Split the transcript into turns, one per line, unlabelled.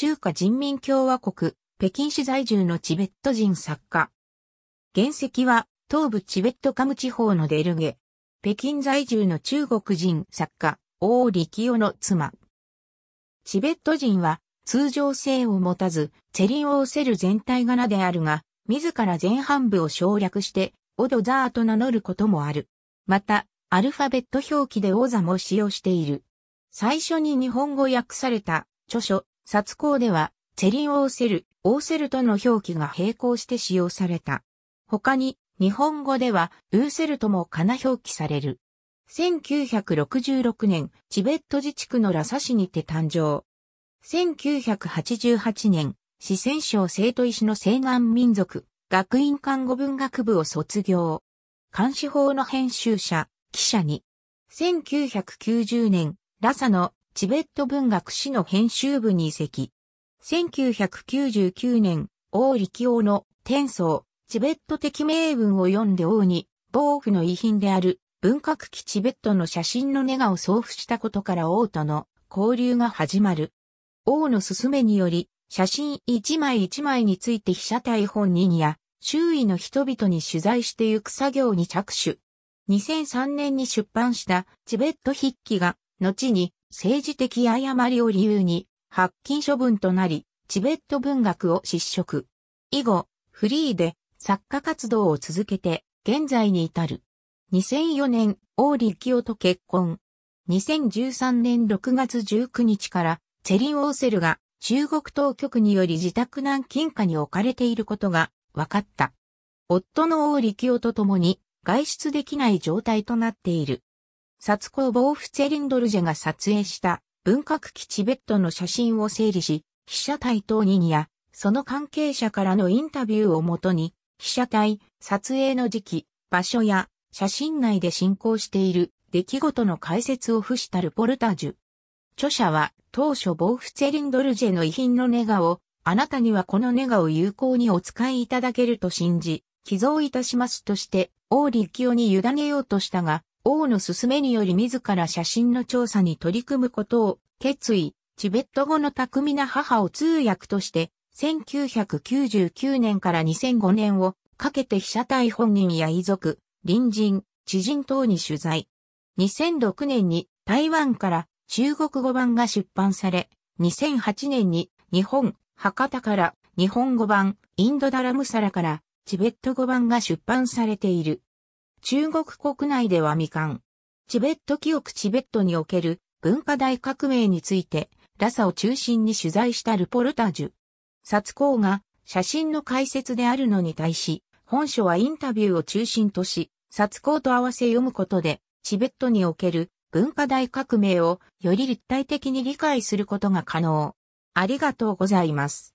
中華人民共和国、北京市在住のチベット人作家。原石は、東部チベットカム地方のデルゲ。北京在住の中国人作家、王力夫の妻。チベット人は、通常性を持たず、チェリン・オーセル全体柄であるが、自ら前半部を省略して、オドザーと名乗ることもある。また、アルファベット表記で王座も使用している。最初に日本語訳された著書、札港では、チェリン・オーセル、オーセルとの表記が並行して使用された。他に、日本語では、ウーセルともかな表記される。1966年、チベット自治区のラサ市にて誕生。1988年、四川省生徒師の西南民族、学院看護文学部を卒業。監視法の編集者、記者に。1990年、ラサのチベット文学史の編集部に移籍。1999年、王力王の天宗、チベット的名文を読んで王に、暴府の遺品である文革期チベットの写真のネガを送付したことから王との交流が始まる。王の勧めにより、写真一枚一枚について被写体本人や周囲の人々に取材してゆく作業に着手。2003年に出版したチベット筆記が後に政治的誤りを理由に、発禁処分となり、チベット文学を失職。以後、フリーで作家活動を続けて、現在に至る。2004年、王力夫と結婚。2013年6月19日から、チェリン・オーセルが中国当局により自宅南近下に置かれていることが分かった。夫の王力夫と共に外出できない状態となっている。コ・ボーフツェリンドルジェが撮影した文革期チベットの写真を整理し、被写体等人や、その関係者からのインタビューをもとに、被写体、撮影の時期、場所や、写真内で進行している出来事の解説を付したルポルタージュ。著者は、当初ボーフツェリンドルジェの遺品のネガを、あなたにはこのネガを有効にお使いいただけると信じ、寄贈いたしますとして、王立教に委ねようとしたが、王の勧めにより自ら写真の調査に取り組むことを決意、チベット語の巧みな母を通訳として、1999年から2005年をかけて被写体本人や遺族、隣人、知人等に取材。2006年に台湾から中国語版が出版され、2008年に日本、博多から日本語版、インドダラムサラからチベット語版が出版されている。中国国内では未完。チベット記憶チベットにおける文化大革命について、ラサを中心に取材したルポルタージュ。殺光が写真の解説であるのに対し、本書はインタビューを中心とし、殺光と合わせ読むことで、チベットにおける文化大革命をより立体的に理解することが可能。ありがとうございます。